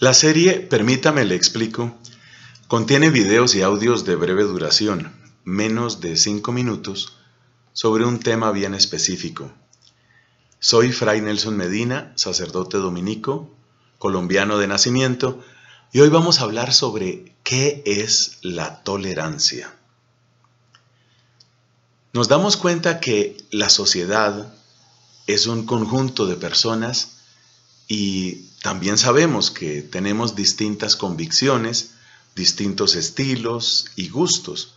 La serie, permítame le explico, contiene videos y audios de breve duración, menos de 5 minutos, sobre un tema bien específico. Soy Fray Nelson Medina, sacerdote dominico, colombiano de nacimiento, y hoy vamos a hablar sobre qué es la tolerancia. Nos damos cuenta que la sociedad es un conjunto de personas y también sabemos que tenemos distintas convicciones, distintos estilos y gustos,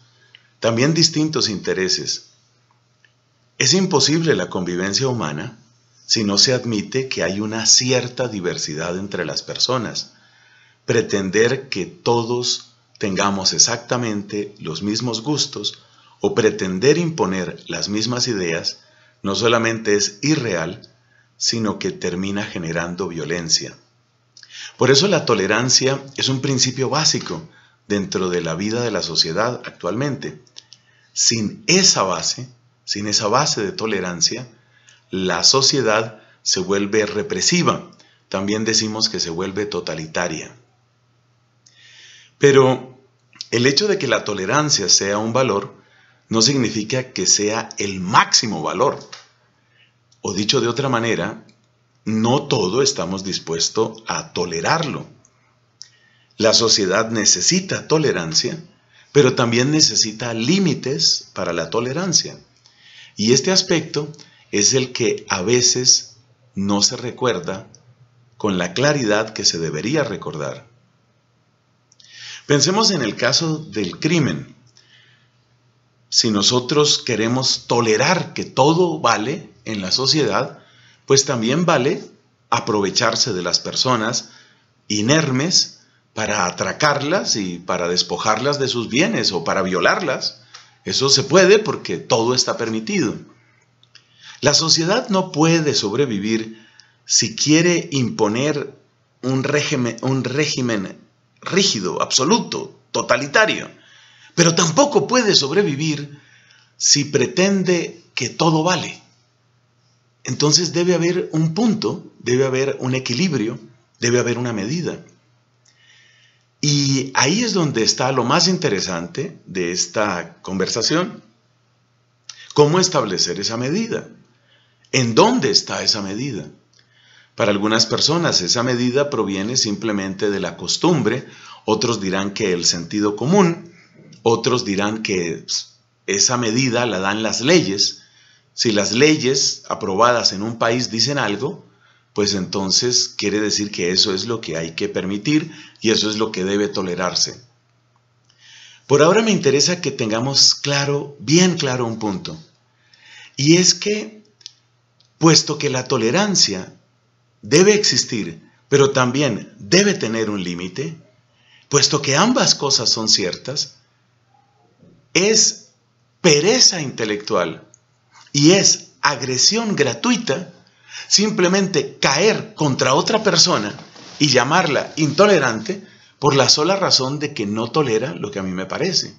también distintos intereses. Es imposible la convivencia humana si no se admite que hay una cierta diversidad entre las personas. Pretender que todos tengamos exactamente los mismos gustos o pretender imponer las mismas ideas no solamente es irreal, sino que termina generando violencia. Por eso la tolerancia es un principio básico dentro de la vida de la sociedad actualmente. Sin esa base, sin esa base de tolerancia, la sociedad se vuelve represiva. También decimos que se vuelve totalitaria. Pero el hecho de que la tolerancia sea un valor no significa que sea el máximo valor. O dicho de otra manera, no todo estamos dispuestos a tolerarlo. La sociedad necesita tolerancia, pero también necesita límites para la tolerancia. Y este aspecto es el que a veces no se recuerda con la claridad que se debería recordar. Pensemos en el caso del crimen. Si nosotros queremos tolerar que todo vale, en la sociedad, pues también vale aprovecharse de las personas inermes para atracarlas y para despojarlas de sus bienes o para violarlas. Eso se puede porque todo está permitido. La sociedad no puede sobrevivir si quiere imponer un régimen, un régimen rígido, absoluto, totalitario, pero tampoco puede sobrevivir si pretende que todo vale. Entonces debe haber un punto, debe haber un equilibrio, debe haber una medida. Y ahí es donde está lo más interesante de esta conversación. ¿Cómo establecer esa medida? ¿En dónde está esa medida? Para algunas personas esa medida proviene simplemente de la costumbre, otros dirán que el sentido común, otros dirán que esa medida la dan las leyes, si las leyes aprobadas en un país dicen algo, pues entonces quiere decir que eso es lo que hay que permitir y eso es lo que debe tolerarse. Por ahora me interesa que tengamos claro, bien claro un punto. Y es que, puesto que la tolerancia debe existir, pero también debe tener un límite, puesto que ambas cosas son ciertas, es pereza intelectual y es agresión gratuita, simplemente caer contra otra persona y llamarla intolerante por la sola razón de que no tolera lo que a mí me parece.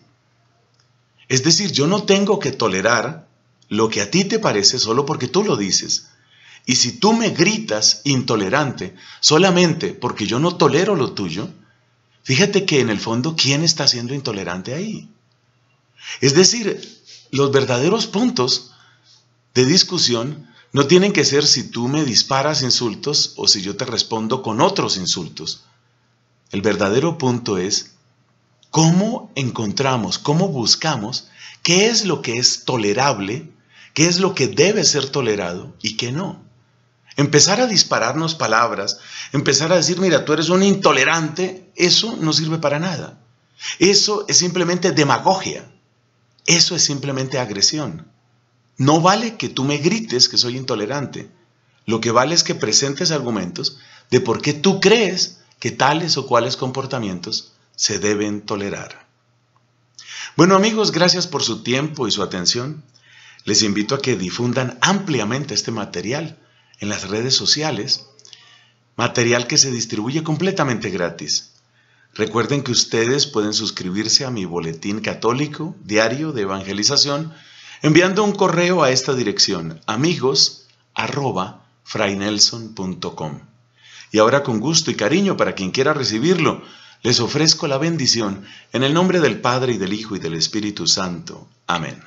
Es decir, yo no tengo que tolerar lo que a ti te parece solo porque tú lo dices. Y si tú me gritas intolerante solamente porque yo no tolero lo tuyo, fíjate que en el fondo, ¿quién está siendo intolerante ahí? Es decir, los verdaderos puntos de discusión no tienen que ser si tú me disparas insultos o si yo te respondo con otros insultos. El verdadero punto es cómo encontramos, cómo buscamos qué es lo que es tolerable, qué es lo que debe ser tolerado y qué no. Empezar a dispararnos palabras, empezar a decir, mira, tú eres un intolerante, eso no sirve para nada. Eso es simplemente demagogia. Eso es simplemente agresión. No vale que tú me grites que soy intolerante. Lo que vale es que presentes argumentos de por qué tú crees que tales o cuales comportamientos se deben tolerar. Bueno amigos, gracias por su tiempo y su atención. Les invito a que difundan ampliamente este material en las redes sociales, material que se distribuye completamente gratis. Recuerden que ustedes pueden suscribirse a mi boletín católico diario de evangelización enviando un correo a esta dirección amigos arroba Y ahora con gusto y cariño para quien quiera recibirlo, les ofrezco la bendición en el nombre del Padre y del Hijo y del Espíritu Santo. Amén.